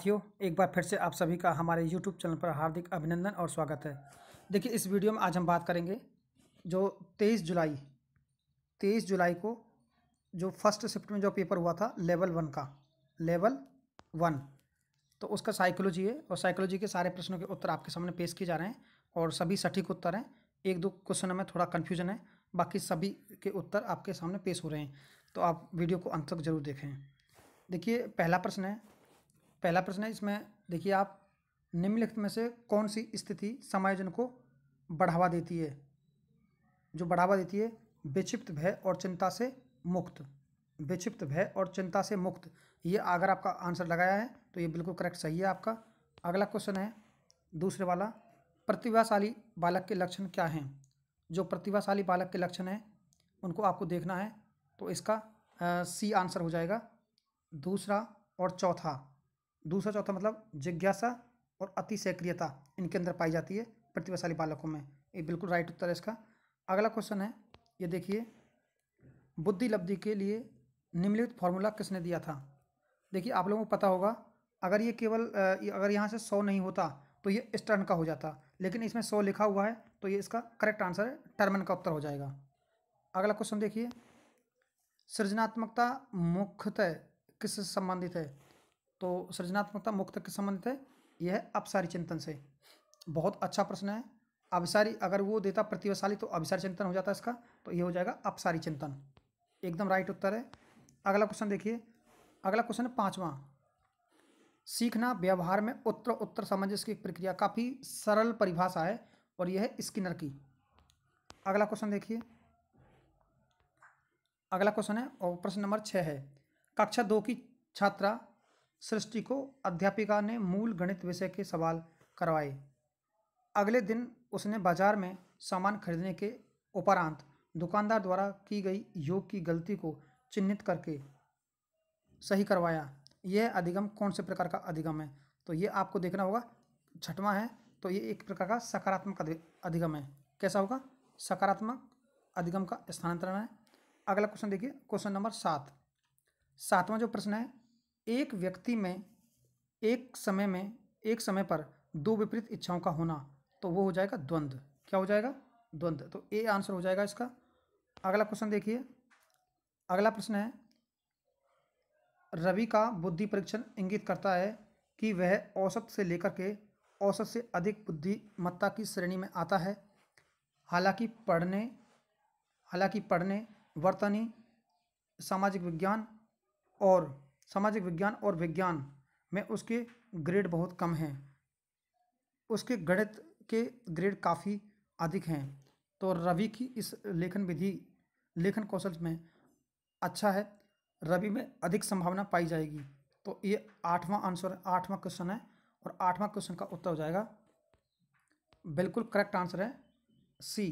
साथियों एक बार फिर से आप सभी का हमारे YouTube चैनल पर हार्दिक अभिनंदन और स्वागत है देखिए इस वीडियो में आज हम बात करेंगे जो 23 जुलाई 23 जुलाई को जो फर्स्ट शिफ्ट में जो पेपर हुआ था लेवल वन का लेवल वन तो उसका साइकोलॉजी है और साइकोलॉजी के सारे प्रश्नों के उत्तर आपके सामने पेश किए जा रहे हैं और सभी सटीक उत्तर हैं एक दो क्वेश्चन में थोड़ा कन्फ्यूजन है बाकी सभी के उत्तर आपके सामने पेश हो रहे हैं तो आप वीडियो को अंत तक जरूर देखें देखिए पहला प्रश्न है पहला प्रश्न है इसमें देखिए आप निम्नलिखित में से कौन सी स्थिति समायोजन को बढ़ावा देती है जो बढ़ावा देती है विक्षिप्त भय और चिंता से मुक्त विक्षिप्त भय और चिंता से मुक्त ये अगर आपका आंसर लगाया है तो ये बिल्कुल करेक्ट सही है आपका अगला क्वेश्चन है दूसरे वाला प्रतिभाशाली बालक के लक्षण क्या हैं जो प्रतिभाशाली बालक के लक्षण हैं उनको आपको देखना है तो इसका सी आंसर हो जाएगा दूसरा और चौथा दूसरा चौथा मतलब जिज्ञासा और सक्रियता इनके अंदर पाई जाती है प्रतिभाशाली बालकों में ये बिल्कुल राइट उत्तर है इसका अगला क्वेश्चन है ये देखिए बुद्धि लब्धि के लिए निम्नलिखित फॉर्मूला किसने दिया था देखिए आप लोगों को पता होगा अगर ये केवल अगर यहाँ से सौ नहीं होता तो ये इस टर्न का हो जाता लेकिन इसमें सौ लिखा हुआ है तो ये इसका करेक्ट आंसर है टर्मन का उत्तर हो जाएगा अगला क्वेश्चन देखिए सृजनात्मकता मुख्यतः किससे संबंधित है तो सृजनात्मकता मुक्त के संबंधित है यह है अपसारी चिंतन से बहुत अच्छा प्रश्न है अभिसारी अगर वो देता प्रतिभाशाली तो अभिसारी चिंतन हो जाता है इसका तो ये हो जाएगा अपसारी चिंतन एकदम राइट उत्तर है अगला क्वेश्चन देखिए अगला क्वेश्चन है पाँचवा सीखना व्यवहार में उत्तर उत्तर सामंजस्य की प्रक्रिया काफ़ी सरल परिभाषा है और यह है स्किनर की अगला क्वेश्चन देखिए अगला क्वेश्चन है और प्रश्न नंबर छः है कक्षा दो की छात्रा सृष्टि को अध्यापिका ने मूल गणित विषय के सवाल करवाए अगले दिन उसने बाजार में सामान खरीदने के उपरांत दुकानदार द्वारा की गई योग की गलती को चिन्हित करके सही करवाया यह अधिगम कौन से प्रकार का अधिगम है तो ये आपको देखना होगा छठवां है तो ये एक प्रकार का सकारात्मक अधिगम है कैसा होगा सकारात्मक अधिगम का स्थानांतरण है अगला क्वेश्चन देखिए क्वेश्चन नंबर सात सातवां जो प्रश्न है एक व्यक्ति में एक समय में एक समय पर दो विपरीत इच्छाओं का होना तो वो हो जाएगा द्वंद्व क्या हो जाएगा द्वंद्व तो ए आंसर हो जाएगा इसका अगला क्वेश्चन देखिए अगला प्रश्न है रवि का बुद्धि परीक्षण इंगित करता है कि वह औसत से लेकर के औसत से अधिक बुद्धिमत्ता की श्रेणी में आता है हालांकि पढ़ने हालांकि पढ़ने वर्तनी सामाजिक विज्ञान और सामाजिक विज्ञान और विज्ञान में उसके ग्रेड बहुत कम हैं उसके गणित के ग्रेड काफ़ी अधिक हैं तो रवि की इस लेखन विधि लेखन कौशल में अच्छा है रवि में अधिक संभावना पाई जाएगी तो ये आठवां आंसर आठवां क्वेश्चन है और आठवां क्वेश्चन का उत्तर हो जाएगा बिल्कुल करेक्ट आंसर है सी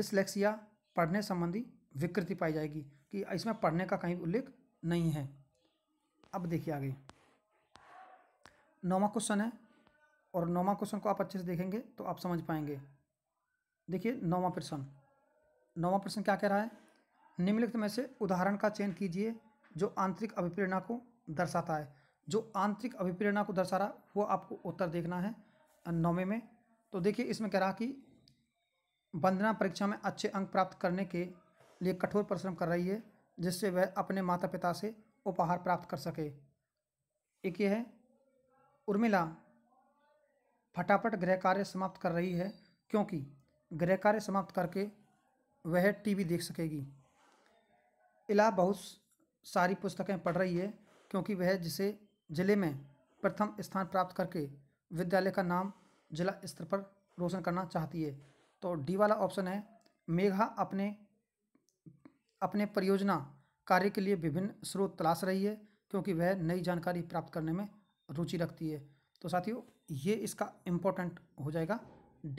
डिसलेक्सिया पढ़ने संबंधी विकृति पाई जाएगी कि इसमें पढ़ने का कहीं उल्लेख नहीं है अब देखिए आगे नौवा क्वेश्चन है और नौवा क्वेश्चन को आप अच्छे से देखेंगे तो आप समझ पाएंगे देखिए नौवा प्रश्न नौवा प्रश्न क्या कह रहा है निम्नलिखित में से उदाहरण का चयन कीजिए जो आंतरिक अभिप्रेरणा को दर्शाता है जो आंतरिक अभिप्रेरणा को दर्शा रहा वो आपको उत्तर देखना है नौवे में तो देखिए इसमें कह रहा कि वंदना परीक्षा में अच्छे अंक प्राप्त करने के लिए कठोर परिश्रम कर रही है जिससे वह अपने माता पिता से उपहार प्राप्त कर सके एक ये है उर्मिला फटाफट गृह कार्य समाप्त कर रही है क्योंकि गृह कार्य समाप्त करके वह टीवी देख सकेगी इला बहुत सारी पुस्तकें पढ़ रही है क्योंकि वह जिसे जिले में प्रथम स्थान प्राप्त करके विद्यालय का नाम जिला स्तर पर रोशन करना चाहती है तो डी वाला ऑप्शन है मेघा अपने अपने परियोजना कार्य के लिए विभिन्न स्रोत तलाश रही है क्योंकि वह नई जानकारी प्राप्त करने में रुचि रखती है तो साथियों ये इसका इम्पोर्टेंट हो जाएगा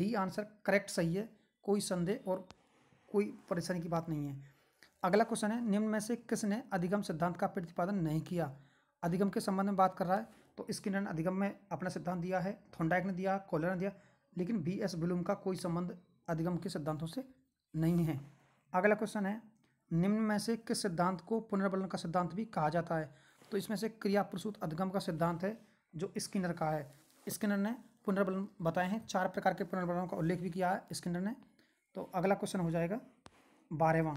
डी आंसर करेक्ट सही है कोई संदेह और कोई परेशानी की बात नहीं है अगला क्वेश्चन है निम्न में से किसने अधिगम सिद्धांत का प्रतिपादन नहीं किया अधिगम के संबंध में बात कर रहा है तो स्किनर अधिगम में अपना सिद्धांत दिया है थोंडाइक ने दिया कोलर ने दिया लेकिन बी एस ब्लूम का कोई संबंध अधिगम के सिद्धांतों से नहीं है अगला क्वेश्चन है निम्न में से किस सिद्धांत को पुनर्बलन का सिद्धांत भी कहा जाता है तो इसमें से क्रिया प्रसूत अधिगम का सिद्धांत है जो स्किनर का है स्किनर ने पुनर्बलन बताए हैं चार प्रकार के पुनर्बलनों का उल्लेख भी किया है स्किनर ने तो अगला क्वेश्चन हो जाएगा बारहवा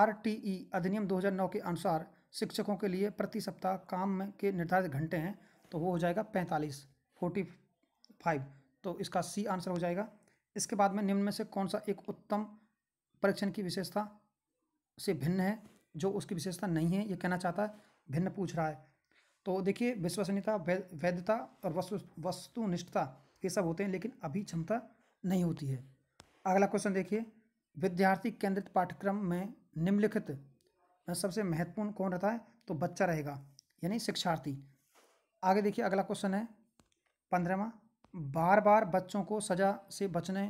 आर टी ई अधिनियम दो के अनुसार शिक्षकों के लिए प्रति सप्ताह काम में के निर्धारित घंटे हैं तो वो हो जाएगा पैंतालीस फोर्टी फाइव तो इसका सी आंसर हो जाएगा इसके बाद में निम्न में से कौन सा एक उत्तम परीक्षण की विशेषता से भिन्न है जो उसकी विशेषता नहीं है ये कहना चाहता है भिन्न पूछ रहा है तो देखिए विश्वसनीयता वैधता और वस्तु वस्तुनिष्ठता ये सब होते हैं लेकिन अभी क्षमता नहीं होती है अगला क्वेश्चन देखिए विद्यार्थी केंद्रित पाठ्यक्रम में निम्नलिखित सबसे महत्वपूर्ण कौन रहता है तो बच्चा रहेगा यानी शिक्षार्थी आगे देखिए अगला क्वेश्चन है पंद्रहवा बार बार बच्चों को सजा से बचने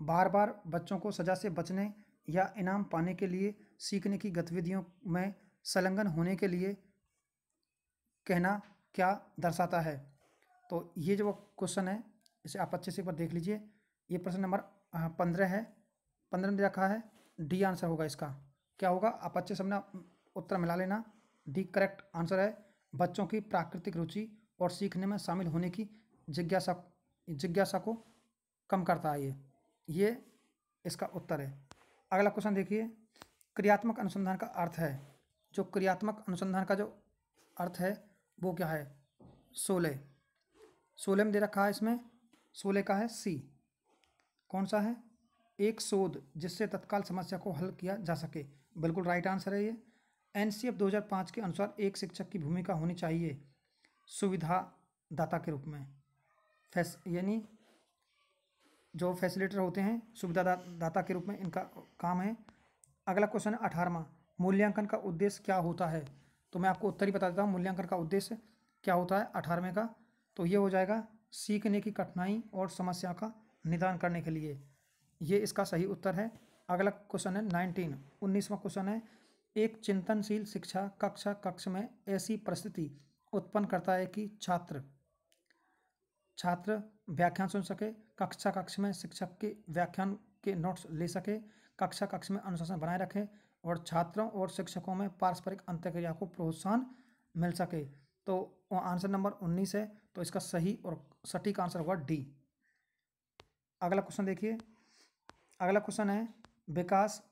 बार बार बच्चों को सज़ा से बचने या इनाम पाने के लिए सीखने की गतिविधियों में संलग्न होने के लिए कहना क्या दर्शाता है तो ये जो क्वेश्चन है इसे आप अच्छे से एक बार देख लीजिए ये प्रश्न नंबर पंद्रह है पंद्रह में रखा है डी आंसर होगा इसका क्या होगा आप अच्छे से अपना उत्तर मिला लेना डी करेक्ट आंसर है बच्चों की प्राकृतिक रुचि और सीखने में शामिल होने की जिज्ञासा जिज्ञासा को कम करता है ये ये इसका उत्तर है अगला क्वेश्चन देखिए क्रियात्मक अनुसंधान का अर्थ है जो क्रियात्मक अनुसंधान का जो अर्थ है वो क्या है सोलह सोलह में दे रखा है इसमें सोलह का है सी कौन सा है एक शोध जिससे तत्काल समस्या को हल किया जा सके बिल्कुल राइट आंसर है ये एन सी एफ दो हज़ार पाँच के अनुसार एक शिक्षक की भूमिका होनी चाहिए सुविधा दाता के रूप में फैस यानी जो फैसिलिटर होते हैं सुविधा दाता के रूप में इनका काम है अगला क्वेश्चन है अठारहवा मूल्यांकन का उद्देश्य क्या होता है तो मैं आपको उत्तर ही बता देता हूँ मूल्यांकन का उद्देश्य क्या होता है अठारहवें का तो ये हो जाएगा सीखने की कठिनाई और समस्या का निदान करने के लिए ये इसका सही उत्तर है अगला क्वेश्चन है नाइनटीन उन्नीसवा क्वेश्चन है एक चिंतनशील शिक्षा कक्षा कक्ष में ऐसी परिस्थिति उत्पन्न करता है कि छात्र छात्र व्याख्यान सुन सके कक्षा कक्ष में शिक्षक के व्याख्यान के नोट्स ले सके कक्षा कक्ष में अनुशासन बनाए रखें और छात्रों और शिक्षकों में पारस्परिक अंत्यक्रिया को प्रोत्साहन मिल सके तो आंसर नंबर उन्नीस है तो इसका सही और सटीक आंसर होगा डी अगला क्वेश्चन देखिए अगला क्वेश्चन है विकास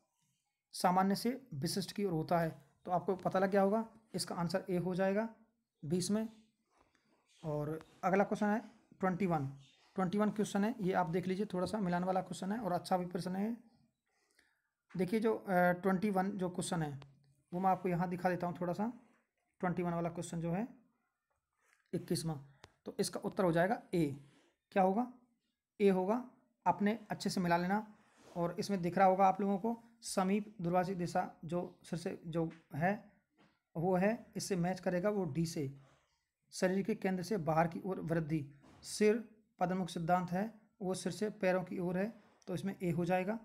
सामान्य से विशिष्ट की ओर होता है तो आपको पता लग गया होगा इसका आंसर ए हो जाएगा बीस में और अगला क्वेश्चन है twenty one twenty one question है ये आप देख लीजिए थोड़ा सा मिलान वाला क्वेश्चन है और अच्छा भी प्रश्न है देखिए जो ट्वेंटी वन जो क्वेश्चन है वो मैं आपको यहाँ दिखा देता हूँ थोड़ा सा ट्वेंटी वन वाला क्वेश्चन जो है इक्कीसवा तो इसका उत्तर हो जाएगा ए क्या होगा ए होगा अपने अच्छे से मिला लेना और इसमें दिख रहा होगा आप लोगों को समीप दुर्वासी दिशा जो सिर से जो है वो है इससे मैच करेगा वो डी से शरीर के केंद्र से बाहर की ओर वृद्धि सिर पदमुख सिद्धांत है वो सिर से पैरों की ओर है तो इसमें ए हो जाएगा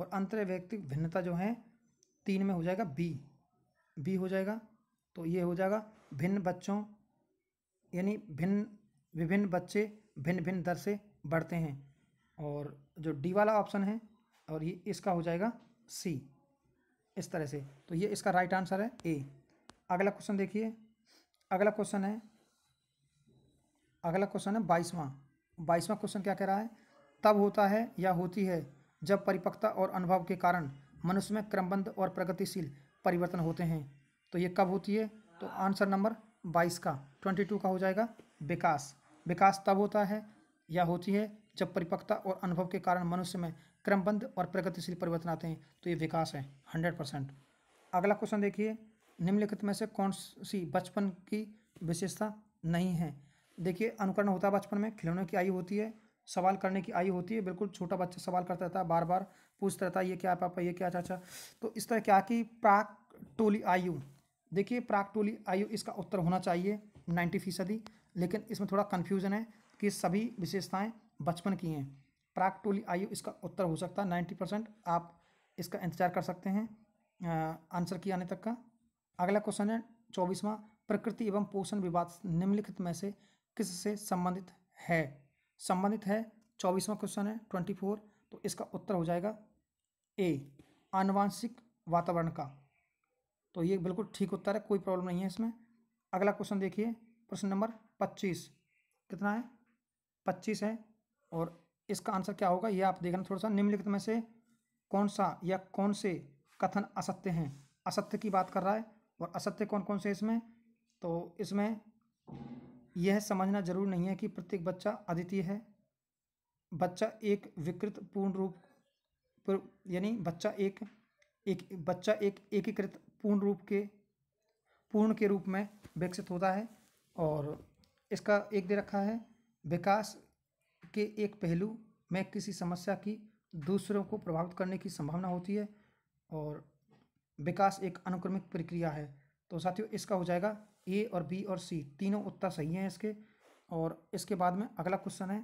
और व्यक्तिक भिन्नता जो है तीन में हो जाएगा बी बी हो जाएगा तो ये हो जाएगा भिन्न बच्चों यानी भिन्न विभिन्न बच्चे भिन्न भिन्न दर से बढ़ते हैं और जो डी वाला ऑप्शन है और ये इसका हो जाएगा सी इस तरह से तो ये इसका राइट आंसर है ए अगला क्वेश्चन देखिए अगला क्वेश्चन है अगला क्वेश्चन है बाईसवां बाईसवां क्वेश्चन क्या कह रहा है तब होता है या होती है जब परिपक्वता और अनुभव के कारण मनुष्य में क्रमबद्ध और प्रगतिशील परिवर्तन होते हैं तो ये कब होती है तो आंसर नंबर बाईस का ट्वेंटी टू का हो जाएगा विकास विकास तब होता है या होती है जब परिपक्वता और अनुभव के कारण मनुष्य में क्रमबद्ध और प्रगतिशील परिवर्तन आते हैं तो ये विकास है हंड्रेड परसेंट अगला क्वेश्चन देखिए निम्नलिखित में से कौन सी बचपन की विशेषता नहीं है देखिए अनुकरण होता है बचपन में खिलौने की आयु होती है सवाल करने की आयु होती है बिल्कुल छोटा बच्चा सवाल करता रहता है बार बार पूछता रहता है ये क्या पापा ये क्या चाचा तो इस तरह क्या कि प्राक टोली आयु देखिए प्राक टोली आयु इसका उत्तर होना चाहिए नाइन्टी फीसदी लेकिन इसमें थोड़ा कन्फ्यूज़न है कि सभी विशेषताएँ बचपन की हैं प्राक टोली आयु इसका उत्तर हो सकता है नाइन्टी परसेंट आप इसका इंतजार कर सकते हैं आंसर किए आने तक का अगला क्वेश्चन है चौबीसवां प्रकृति एवं पोषण विवाद निम्नलिखित में से किससे संबंधित है संबंधित है चौबीसवा क्वेश्चन है ट्वेंटी फोर तो इसका उत्तर हो जाएगा ए आनुवांशिक वातावरण का तो ये बिल्कुल ठीक उत्तर है कोई प्रॉब्लम नहीं है इसमें अगला क्वेश्चन देखिए प्रश्न नंबर पच्चीस कितना है पच्चीस है और इसका आंसर क्या होगा ये आप देखना थोड़ा सा निम्नलिखित में से कौन सा या कौन से कथन असत्य हैं असत्य की बात कर रहा है और असत्य कौन कौन से इसमें तो इसमें यह समझना जरूर नहीं है कि प्रत्येक बच्चा अद्वितीय है बच्चा एक विकृत पूर्ण रूप यानी बच्चा एक एक बच्चा एक एकीकृत पूर्ण रूप के पूर्ण के रूप में विकसित होता है और इसका एक दे रखा है विकास के एक पहलू में किसी समस्या की दूसरों को प्रभावित करने की संभावना होती है और विकास एक अनुक्रमिक प्रक्रिया है तो साथियों इसका हो जाएगा ए और बी और सी तीनों उत्तर सही हैं इसके और इसके बाद में अगला क्वेश्चन है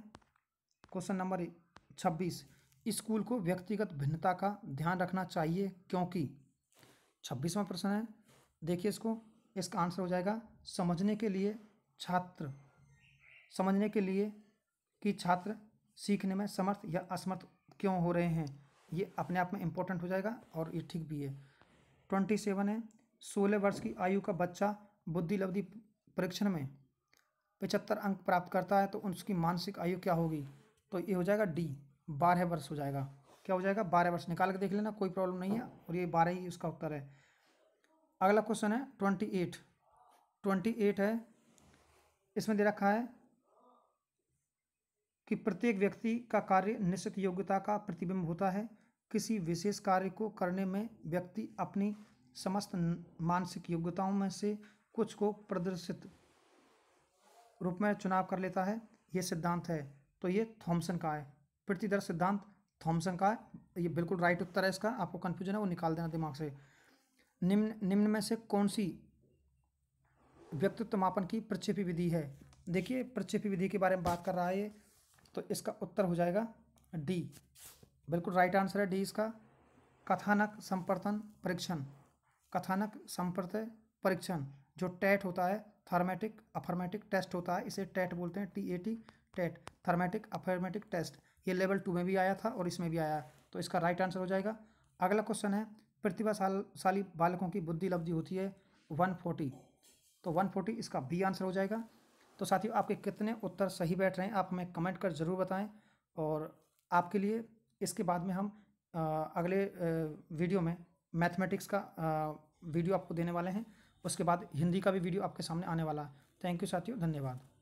क्वेश्चन नंबर छब्बीस स्कूल को व्यक्तिगत भिन्नता का ध्यान रखना चाहिए क्योंकि छब्बीसवां प्रश्न है देखिए इसको इसका आंसर हो जाएगा समझने के लिए छात्र समझने के लिए कि छात्र सीखने में समर्थ या असमर्थ क्यों हो रहे हैं ये अपने आप में इम्पोर्टेंट हो जाएगा और ये ठीक भी है ट्वेंटी सेवन है सोलह वर्ष की आयु का बच्चा बुद्धि लब्धि परीक्षण में पचहत्तर अंक प्राप्त करता है तो उसकी मानसिक आयु क्या होगी तो ये हो जाएगा डी बारह वर्ष हो जाएगा क्या हो जाएगा बारह वर्ष निकाल के देख लेना कोई प्रॉब्लम नहीं है और ये बारह ही उसका उत्तर है अगला क्वेश्चन है ट्वेंटी एट ट्वेंटी एट है इसमें दे रखा है कि प्रत्येक व्यक्ति का कार्य निश्चित योग्यता का प्रतिबिंब होता है किसी विशेष कार्य को करने में व्यक्ति अपनी समस्त मानसिक योग्यताओं में से कुछ को प्रदर्शित रूप में चुनाव कर लेता है ये सिद्धांत है तो ये थॉम्सन का है प्रतिदर सिद्धांत थॉम्सन का है ये बिल्कुल राइट उत्तर है इसका आपको कन्फ्यूजन है वो निकाल देना दिमाग से निम्न निम्न में से कौन सी व्यक्तित्व मापन की प्रक्षेपी विधि है देखिए प्रक्षेपी विधि के बारे में बात कर रहा है ये तो इसका उत्तर हो जाएगा डी बिल्कुल राइट आंसर है डी इसका कथानक संपर्तन परीक्षण कथानक संपर्त परीक्षण जो टैट होता है थर्मेटिक अफर्मेटिक टेस्ट होता है इसे टैट बोलते हैं T A T TAT thematic अफर्मेटिक टेस्ट ये लेवल टू में भी आया था और इसमें भी आया तो इसका राइट आंसर हो जाएगा अगला क्वेश्चन है प्रतिभाशालशाली बालकों की बुद्धि लब्धि होती है वन फोर्टी तो वन फोर्टी इसका बी आंसर हो जाएगा तो साथियों आपके कितने उत्तर सही बैठ रहे हैं आप हमें कमेंट कर ज़रूर बताएं और आपके लिए इसके बाद में हम अगले वीडियो में मैथमेटिक्स का वीडियो आपको देने वाले हैं उसके बाद हिंदी का भी वीडियो आपके सामने आने वाला है थैंक यू साथियों धन्यवाद